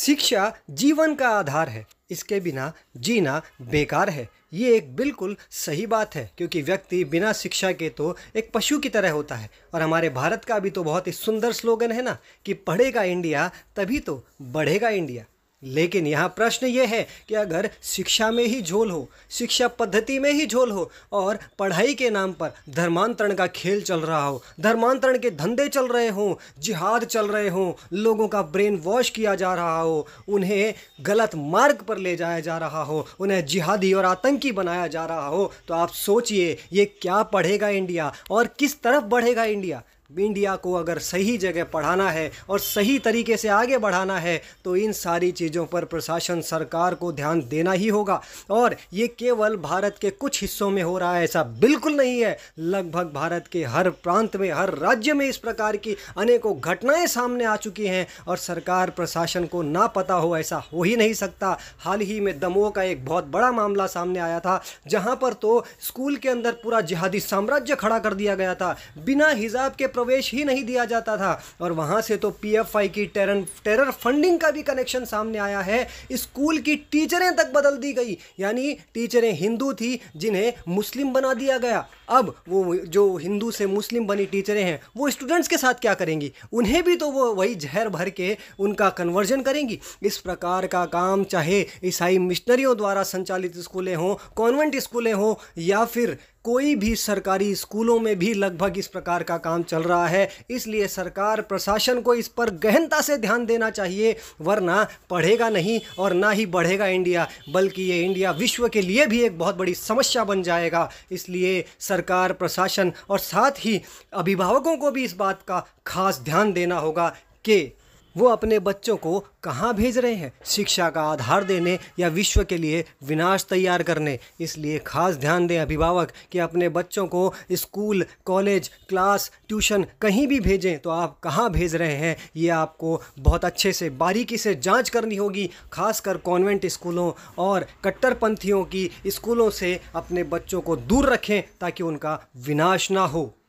शिक्षा जीवन का आधार है इसके बिना जीना बेकार है ये एक बिल्कुल सही बात है क्योंकि व्यक्ति बिना शिक्षा के तो एक पशु की तरह होता है और हमारे भारत का भी तो बहुत ही सुंदर स्लोगन है ना कि पढ़ेगा इंडिया तभी तो बढ़ेगा इंडिया लेकिन यहाँ प्रश्न ये है कि अगर शिक्षा में ही झोल हो शिक्षा पद्धति में ही झोल हो और पढ़ाई के नाम पर धर्मांतरण का खेल चल रहा हो धर्मांतरण के धंधे चल रहे हों जिहाद चल रहे हों लोगों का ब्रेन वॉश किया जा रहा हो उन्हें गलत मार्ग पर ले जाया जा रहा हो उन्हें जिहादी और आतंकी बनाया जा रहा हो तो आप सोचिए ये क्या पढ़ेगा इंडिया और किस तरफ बढ़ेगा इंडिया इंडिया को अगर सही जगह पढ़ाना है और सही तरीके से आगे बढ़ाना है तो इन सारी चीज़ों पर प्रशासन सरकार को ध्यान देना ही होगा और ये केवल भारत के कुछ हिस्सों में हो रहा है ऐसा बिल्कुल नहीं है लगभग भारत के हर प्रांत में हर राज्य में इस प्रकार की अनेकों घटनाएं सामने आ चुकी हैं और सरकार प्रशासन को ना पता हो ऐसा हो ही नहीं सकता हाल ही में दमोह का एक बहुत बड़ा मामला सामने आया था जहाँ पर तो स्कूल के अंदर पूरा जिहादी साम्राज्य खड़ा कर दिया गया था बिना हिजाब के प्र... प्रवेश ही नहीं दिया जाता था और वहां से तो पीएफआई की टेरन टेरर फंडिंग का भी कनेक्शन सामने आया है स्कूल की टीचरें तक बदल दी गई यानी टीचरें हिंदू थी जिन्हें मुस्लिम बना दिया गया अब वो जो हिंदू से मुस्लिम बनी टीचरें हैं वो स्टूडेंट्स के साथ क्या करेंगी उन्हें भी तो वो वही जहर भर के उनका कन्वर्जन करेंगी इस प्रकार का काम चाहे ईसाई मिशनरियों द्वारा संचालित स्कूलें हों कॉन्वेंट स्कूलें हों या फिर कोई भी सरकारी स्कूलों में भी लगभग इस प्रकार का काम चल रहा है इसलिए सरकार प्रशासन को इस पर गहनता से ध्यान देना चाहिए वरना पढ़ेगा नहीं और ना ही बढ़ेगा इंडिया बल्कि ये इंडिया विश्व के लिए भी एक बहुत बड़ी समस्या बन जाएगा इसलिए सरकार प्रशासन और साथ ही अभिभावकों को भी इस बात का खास ध्यान देना होगा कि वो अपने बच्चों को कहाँ भेज रहे हैं शिक्षा का आधार देने या विश्व के लिए विनाश तैयार करने इसलिए खास ध्यान दें अभिभावक कि अपने बच्चों को स्कूल कॉलेज क्लास ट्यूशन कहीं भी भेजें तो आप कहाँ भेज रहे हैं ये आपको बहुत अच्छे से बारीकी से जांच करनी होगी खासकर कॉन्वेंट स्कूलों और कट्टरपंथियों की स्कूलों से अपने बच्चों को दूर रखें ताकि उनका विनाश ना हो